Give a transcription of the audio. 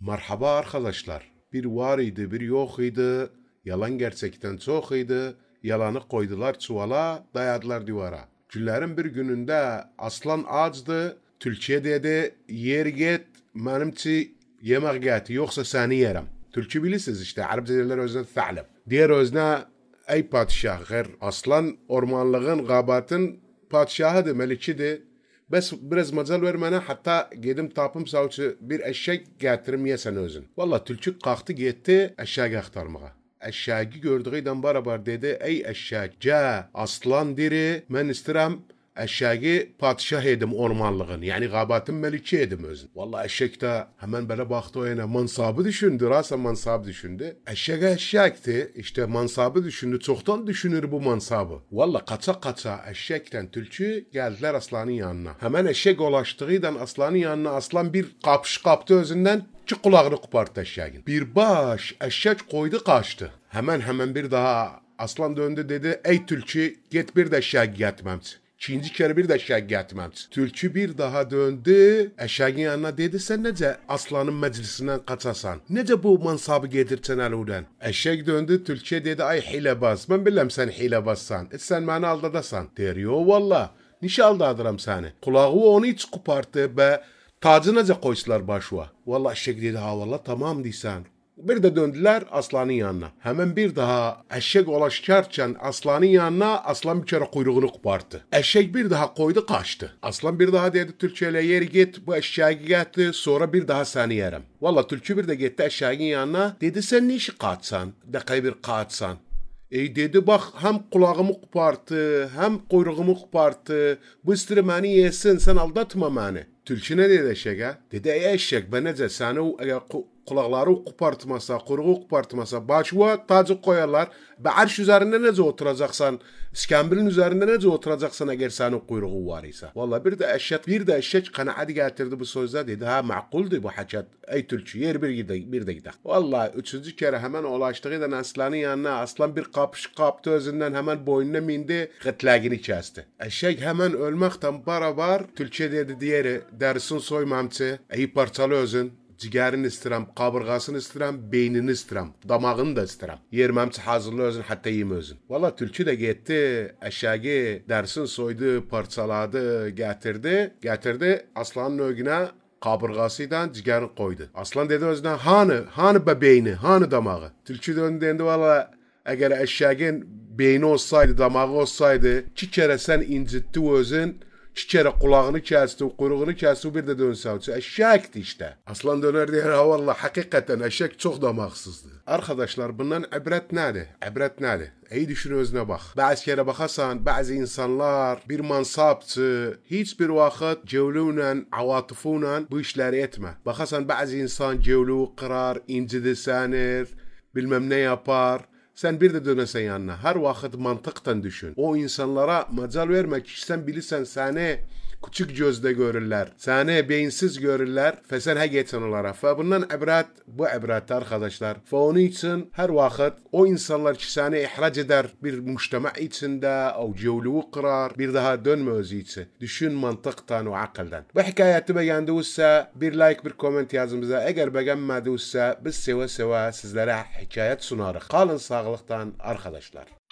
Merhaba arkadaşlar. Bir var idi, bir yok idi. Yalan gerçekten çok idi. Yalanı koydular çuvala, dayadılar duvara. Günlerin bir gününde aslan acdı. Tülkiye dedi, yer git, benimçi yemek get, yoksa seni yerim. Türkçe bilirsiniz işte. Arap dediler özne thalib. Diğer özne ey padişah gır. Aslan ormanlığın, gabatın padişahıdır, melikidir. Bəs biraz macal ver mənə, hətta gedim tapım sağ bir əşək gətirim yəsən özün. Valla tülkü qalxdı getdi əşəyi axtarmağa. Əşəyi gördüyü ilə barabar dedi, ey əşək, cə, aslan diri, mən istirəm Eşeği padişah edim ormanlığın. Yani gabatın meliki edim özün. Valla eşek de hemen böyle baktı oyuna. Mansabı düşündü. Rasa mansabı düşündü. Eşek eşekti. İşte mansabı düşündü. Çoktan düşünür bu mansabı. Valla kaça kaça eşekten tülçü geldiler aslanın yanına. Hemen eşek ulaştığıydan aslanın yanına aslan bir kapış kaptı özünden. Çık kulağını koparttı eşeğin. Bir baş eşek koydu kaçtı. Hemen hemen bir daha aslan döndü dedi. Ey tülçü git bir de eşek getmemsin. İkinci kere bir de əşək gətirməmsiz. Tülkü bir daha döndü, əşəyin yanına dedi, sen nece aslanın meclisinden qaçasan? Nece bu mansabı gedirsən əludən? Eşek döndü, tülküyə dedi, ay hiləbaz, mən biləm sən hiləbazsan, e, sən məni aldadasan. Deyir, yo valla, niş aldadıram səni. Qulağı onu hiç qupartdı və tacı necə qoysular başına. Valla eşek dedi, ha valla tamam deysən, bir de döndüler aslanın yanına. Hemen bir daha eşek ulaşırken aslanın yanına aslan bir kere kuyruğunu kopardı. Eşek bir daha koydu kaçtı. Aslan bir daha dedi Türkçeyle yeri git bu eşeği gitti sonra bir daha seni yerim. Valla Türkçü bir de gitti eşeğin yanına dedi sen ne işi kaçsan? Dakikayı bir kaçsan. E dedi bak hem kulağımı koparttı hem kuyruğumu koparttı. Bu istiri beni yesin sen aldatma beni. Tülçü ne dedi eşeğe? Dedi ey eşek ben nece seni kulakları kopartmasa, kuruğu kopartmasa, başıva tacı koyarlar ve arş üzerinde nece oturacaksan, iskambilin üzerinde nece oturacaksan eğer senin kuyruğu var ise. Valla bir de eşşet, bir de eşşet kanaat getirdi bu sözde dedi. Ha makuldu bu hacat. Ey tülçü yer bir gidek, bir de gidek. Valla üçüncü kere hemen ulaştığı da aslanın yanına aslan bir kapış kaptı özünden hemen boynuna mindi, gıtlagini kesti. Eşek hemen ölmekten barabar tülçe dedi diğeri dersin soymamçı, ey parçalı özün, cigərini istirəm, qabırğasını istirəm, beynini istirəm, damağını da istirəm. Yerməmçi hazırla özün, hətta yeyim özün. Valla tülkü də getdi, əşəgi dərsin soydu, parçaladı, gətirdi, gətirdi aslanın ögünə qabırğasıyla cigərini qoydu. Aslan dedi özünə: "Hanı, hanı bə beyni, hanı damağı?" Tülkü döndü dendi: "Valla əgər əşyagin beyni olsaydı, damağı olsaydı, iki kərə sən incitdi özün, iki kere kulağını kesti, kuyruğunu kesti, bir de dönse uçsa. Eşekti işte. Aslan döner diyor ha valla hakikaten eşek çok damaksızdı. Arkadaşlar bundan ibret nedir? İbret nedir? İyi düşün özüne bak. Bazı kere bakasan bazı insanlar bir mansaptı. Hiçbir vakit cevlüyle, avatıfıyla bu işleri etme. Bakasan bazı insan cevlü kırar, incidi sanir, bilmem ne yapar. Sen bir de dönesen yanına. Her vakit mantıktan düşün. O insanlara macal verme. Kişisen bilirsen sene küçük gözde görürler. sana beyinsiz görürler. Fesen geçen olarak. Ve bundan ibret bu ibretti arkadaşlar. Ve onun için her vakit o insanlar ki seni ihraç eder bir müştema içinde o cevluğu kırar bir daha dönme özü için. Düşün mantıktan ve akıldan. Bu hikayeti olsa bir like bir koment yazımıza. Eğer beğenmediyse biz seva seva sizlere hikayet sunarız. Kalın sağlıktan arkadaşlar.